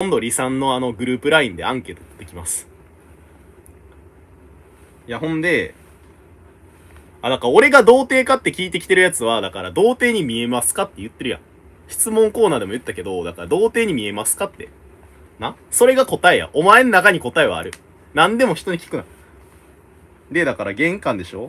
今度、李さんのあのグループ LINE でアンケート取ってきます。いや、ほんで、あ、だから俺が童貞かって聞いてきてるやつは、だから童貞に見えますかって言ってるやん。質問コーナーでも言ったけど、だから童貞に見えますかって。なそれが答えや。お前の中に答えはある。何でも人に聞くな。で、だから玄関でしょ